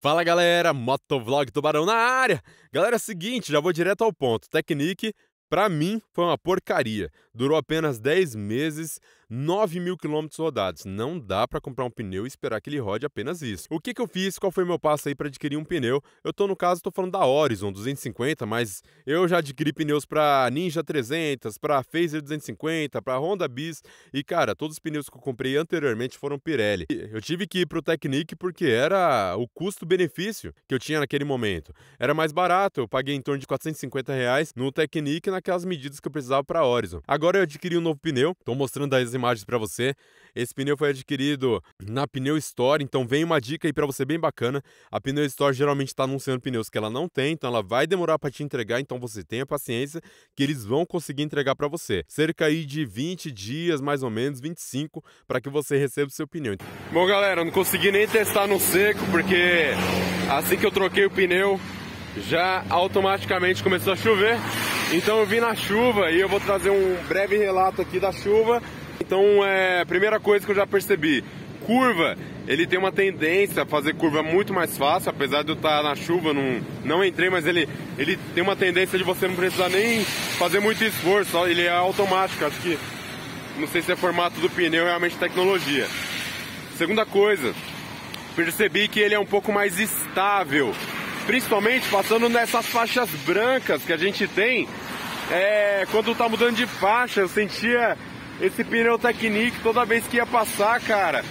Fala galera, Motovlog Tubarão na área! Galera, é seguinte, já vou direto ao ponto. Technique, pra mim, foi uma porcaria. Durou apenas 10 meses, 9 mil quilômetros rodados. Não dá para comprar um pneu e esperar que ele rode apenas isso. O que, que eu fiz? Qual foi meu passo aí para adquirir um pneu? Eu tô no caso, tô falando da Horizon 250, mas eu já adquiri pneus para Ninja 300, para Phaser 250, para Honda Bis e cara, todos os pneus que eu comprei anteriormente foram Pirelli. Eu tive que ir pro Technic porque era o custo-benefício que eu tinha naquele momento. Era mais barato, eu paguei em torno de 450 reais no Technic naquelas medidas que eu precisava para Horizon. Agora eu adquiri um novo pneu, tô mostrando as imagens para você. Esse pneu foi adquirido na Pneu Store, então vem uma dica aí para você bem bacana. A Pneu Store geralmente está anunciando pneus que ela não tem, então ela vai demorar para te entregar, então você tenha paciência que eles vão conseguir entregar para você. Cerca aí de 20 dias, mais ou menos, 25, para que você receba o seu pneu. Bom, galera, não consegui nem testar no seco, porque assim que eu troquei o pneu, já automaticamente começou a chover. Então eu vim na chuva e eu vou trazer um breve relato aqui da chuva então, é, a primeira coisa que eu já percebi, curva, ele tem uma tendência a fazer curva muito mais fácil, apesar de eu estar na chuva, não, não entrei, mas ele, ele tem uma tendência de você não precisar nem fazer muito esforço, ele é automático, acho que não sei se é formato do pneu, é realmente tecnologia. Segunda coisa, percebi que ele é um pouco mais estável, principalmente passando nessas faixas brancas que a gente tem. É, quando tá mudando de faixa, eu sentia esse pneu Technic, toda vez que ia passar, cara,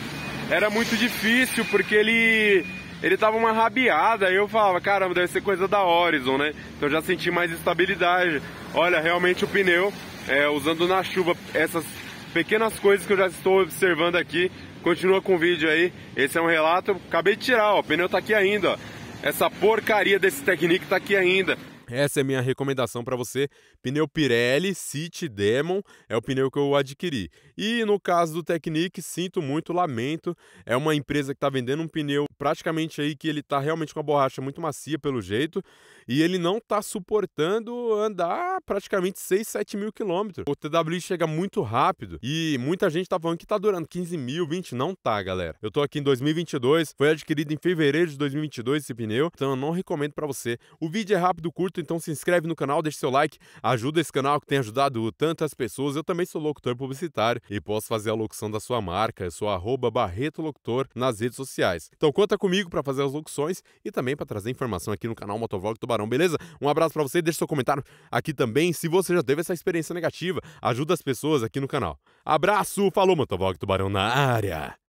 era muito difícil, porque ele ele tava uma rabiada, eu falava, caramba, deve ser coisa da Horizon, né? Então já senti mais estabilidade. Olha, realmente o pneu, é, usando na chuva, essas pequenas coisas que eu já estou observando aqui, continua com o vídeo aí, esse é um relato, acabei de tirar, ó, o pneu tá aqui ainda, ó. Essa porcaria desse Technic tá aqui ainda. Essa é minha recomendação para você. Pneu Pirelli City Demon é o pneu que eu adquiri. E no caso do Technic, sinto muito, lamento. É uma empresa que está vendendo um pneu praticamente aí que ele está realmente com a borracha muito macia pelo jeito e ele não está suportando andar praticamente 6, 7 mil quilômetros. O TWI chega muito rápido e muita gente tá falando que está durando 15 mil, 20, não tá, galera. Eu estou aqui em 2022, foi adquirido em fevereiro de 2022 esse pneu, então eu não recomendo para você. O vídeo é rápido, curto, então se inscreve no canal, deixa seu like, ajuda esse canal que tem ajudado tantas pessoas. Eu também sou locutor publicitário e posso fazer a locução da sua marca, eu sou arroba Barreto Locutor nas redes sociais. Então, quando Conta comigo para fazer as locuções e também para trazer informação aqui no canal Motovlog Tubarão, beleza? Um abraço para você, deixa seu comentário aqui também se você já teve essa experiência negativa. Ajuda as pessoas aqui no canal. Abraço, falou Motovlog Tubarão na área!